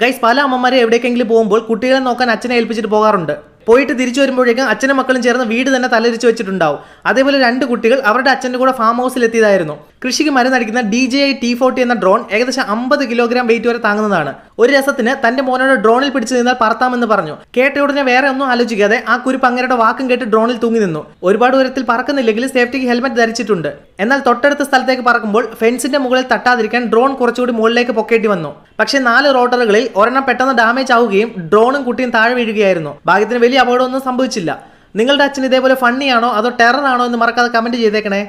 guys പല അമ്മമാരെ എവിടേക്കെങ്കിലും പോകുമ്പോൾ കുട്ടികളെ നോക്കാൻ അച്ഛനെ ഏൽപ്പിച്ചിട്ട് പോകാറുണ്ട് പോയിട്ട് തിരിച്ചു വരുമ്പോഴേക്കും അച്ഛനും മക്കളും ചേർന്ന് വീട് തന്നെ തലതിരിച്ച് വെച്ചിട്ടുണ്ടാവും അതേപോലെ രണ്ട് കുട്ടികൾ അവരുടെ അച്ഛൻ്റെ കൂടെ ഫാം ഹൗസിൽ എത്തിയതായിരുന്നു കൃഷിക്ക് മരുന്നടിക്കുന്ന D J I T forty എന്ന ഡ്രോൺ ഏകദേശം അമ്പത് കിലോഗ്രാം വെയിറ്റ് വരെ താങ്ങുന്നതാണ് ഒരു രസത്തിന് തന്റെ മോനോട് ഡ്രോണിൽ പിടിച്ചു നിന്നാൽ പറത്താമെന്ന് പറഞ്ഞു കേട്ട ഉടനെ വേറെ ഒന്നും ആലോചിക്കാതെ ആ കുരുപ്പ് അങ്ങേരുടെ വാക്കും കേട്ട് ഡ്രോണിൽ തൂങ്ങി നിന്നു ഒരുപാട് ഉയരത്തിൽ പറക്കുന്നില്ലെങ്കിൽ സേഫ്റ്റിക്ക് ഹെൽമെറ്റ് ധരിച്ചിട്ടുണ്ട് എന്നാൽ തൊട്ടടുത്ത സ്ഥലത്തേക്ക് പറക്കുമ്പോൾ ഫെൻസിന്റെ മുകളിൽ തട്ടാതിരിക്കാൻ ഡ്രോൺ കുറച്ചുകൂടി മുകളിലേക്ക് പൊക്കേണ്ടി വന്നു പക്ഷേ നാല് റോട്ടറുകളിൽ ഒരെണ്ണം പെട്ടെന്ന് ഡാമേജ് ആവുകയും ഡ്രോണും കുട്ടിയും താഴെ വീഴുകയായിരുന്നു ഭാഗ്യത്തിന് വലിയ അപകടമൊന്നും സംഭവിച്ചില്ല നിങ്ങളുടെ അച്ഛൻ ഇതേപോലെ ഫണ്ണിയാണോ അതോ ടെററാണോ എന്ന് മറക്കാതെ കമന്റ് ചെയ്തേക്കണേ